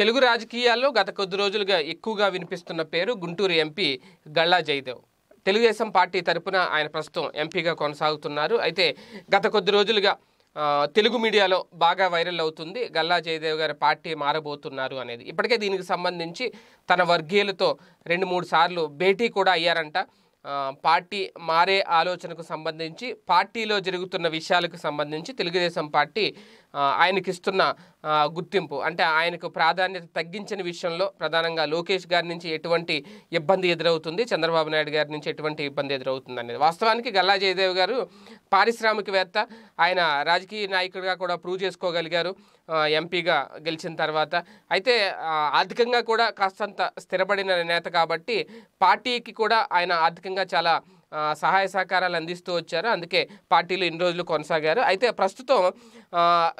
తెలుగు రాజకీయాల్లో గత కొద్ది రోజులుగా ఎక్కువగా వినిపిస్తున్న పేరు గుంటూరు ఎంపీ గల్లా జయదేవ్ తెలుగుదేశం పార్టీ తరపున ఆయన ప్రస్తుతం ఎంపీగా కొనసాగుతున్నారు అయితే గత కొద్ది రోజులుగా తెలుగు మీడియాలో బాగా వైరల్ అవుతుంది గల్లా జయదేవ్ గారి పార్టీ మారబోతున్నారు అనేది ఇప్పటికే దీనికి సంబంధించి తన వర్గీయులతో రెండు మూడు సార్లు భేటీ కూడా అయ్యారంట పార్టీ మారే ఆలోచనకు సంబంధించి పార్టీలో జరుగుతున్న విషయాలకు సంబంధించి తెలుగుదేశం పార్టీ ఆయనకిస్తున్న గుర్తింపు అంటే ఆయనకు ప్రాధాన్యత తగ్గించిన విషయంలో ప్రధానంగా లోకేష్ గారి నుంచి ఎటువంటి ఇబ్బంది ఎదురవుతుంది చంద్రబాబు నాయుడు గారి నుంచి ఎటువంటి ఇబ్బంది ఎదురవుతుంది అనేది వాస్తవానికి గల్లా జయదేవ్ గారు పారిశ్రామికవేత్త ఆయన రాజకీయ నాయకుడిగా కూడా ప్రూవ్ చేసుకోగలిగారు ఎంపీగా గెలిచిన తర్వాత అయితే ఆర్థికంగా కూడా కాస్తంత స్థిరపడిన నేత కాబట్టి పార్టీకి కూడా ఆయన ఆర్థికంగా చాలా సహాయ సహకారాలు అందిస్తూ వచ్చారు అందుకే పార్టీలు ఇన్ని రోజులు కొనసాగారు అయితే ప్రస్తుతం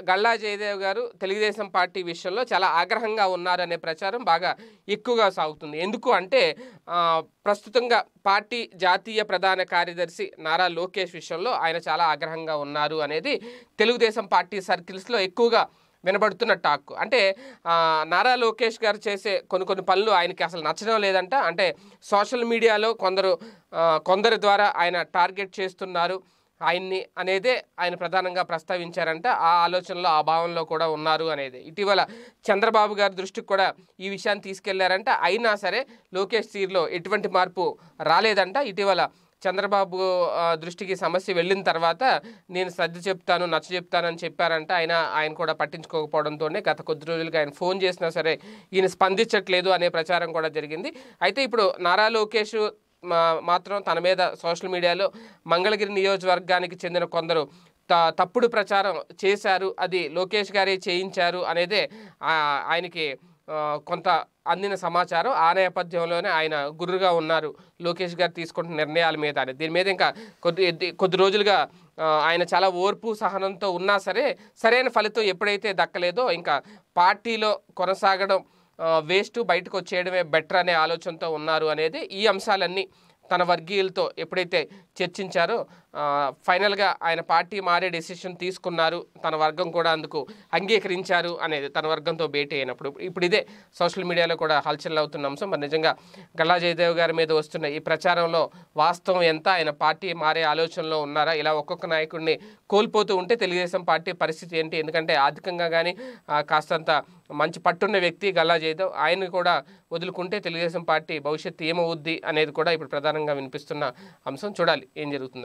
గల్లా జయదేవ్ గారు తెలుగుదేశం పార్టీ విషయంలో చాలా ఆగ్రహంగా ఉన్నారనే ప్రచారం బాగా ఎక్కువగా సాగుతుంది ఎందుకు అంటే ప్రస్తుతంగా పార్టీ జాతీయ ప్రధాన కార్యదర్శి నారా లోకేష్ విషయంలో ఆయన చాలా ఆగ్రహంగా ఉన్నారు అనేది తెలుగుదేశం పార్టీ సర్కిల్స్లో ఎక్కువగా వినబడుతున్న టాక్ అంటే నారా లోకేష్ గారు చేసే కొన్ని కొన్ని పనులు ఆయనకి అసలు నచ్చడం లేదంట అంటే సోషల్ మీడియాలో కొందరు కొందరి ద్వారా ఆయన టార్గెట్ చేస్తున్నారు ఆయన్ని అనేదే ఆయన ప్రధానంగా ప్రస్తావించారంట ఆ ఆలోచనలో ఆ భావంలో కూడా ఉన్నారు అనేది ఇటీవల చంద్రబాబు గారి దృష్టికి కూడా ఈ విషయాన్ని తీసుకెళ్లారంట అయినా సరే లోకేష్ తీరులో ఎటువంటి మార్పు రాలేదంట ఇటీవల చంద్రబాబు దృష్టికి సమస్య వెళ్ళిన తర్వాత నేను సర్ది చెప్తాను నచ్చ చెప్తానని చెప్పారంటే ఆయన ఆయన కూడా పట్టించుకోకపోవడంతోనే గత కొద్ది రోజులుగా ఆయన ఫోన్ చేసినా సరే ఈయన స్పందించట్లేదు అనే ప్రచారం కూడా జరిగింది అయితే ఇప్పుడు నారా లోకేష్ మాత్రం తన మీద సోషల్ మీడియాలో మంగళగిరి నియోజకవర్గానికి చెందిన కొందరు త తప్పుడు ప్రచారం చేశారు అది లోకేష్ గారే చేయించారు అనేదే ఆయనకి కొంత అందిన సమాచారం ఆ నేపథ్యంలోనే ఆయన గుర్రుగా ఉన్నారు లోకేష్ గారు తీసుకుంటున్న నిర్ణయాల మీద అని దీని మీద ఇంకా కొద్ది కొద్ది రోజులుగా ఆయన చాలా ఓర్పు సహనంతో ఉన్నా సరే సరైన ఫలితం ఎప్పుడైతే దక్కలేదో ఇంకా పార్టీలో కొనసాగడం వేస్ట్ బయటకు వచ్చేయడమే బెటర్ అనే ఆలోచనతో ఉన్నారు అనేది ఈ అంశాలన్నీ తన వర్గీయులతో ఎప్పుడైతే చర్చించారో ఫైనల్గా ఆయన పార్టీ మారే డెసిషన్ తీసుకున్నారు తన వర్గం కూడా అందుకు అంగీకరించారు అనేది తన వర్గంతో భేటీ అయినప్పుడు ఇప్పుడు ఇదే సోషల్ మీడియాలో కూడా హల్చల్ అవుతున్న అంశం మరి నిజంగా గల్లా జయదేవ్ గారి మీద వస్తున్న ఈ ప్రచారంలో వాస్తవం ఎంత ఆయన పార్టీ మారే ఆలోచనలో ఉన్నారా ఇలా ఒక్కొక్క నాయకుడిని కోల్పోతూ ఉంటే తెలుగుదేశం పార్టీ పరిస్థితి ఏంటి ఎందుకంటే ఆర్థికంగా కానీ కాస్తంత మంచి పట్టున్న వ్యక్తి గల్లా జయదేవ్ ఆయన కూడా వదులుకుంటే తెలుగుదేశం పార్టీ భవిష్యత్తు ఏమవుద్ది అనేది కూడా ఇప్పుడు ప్రధానంగా వినిపిస్తున్న అంశం చూడాలి ఏం జరుగుతుంది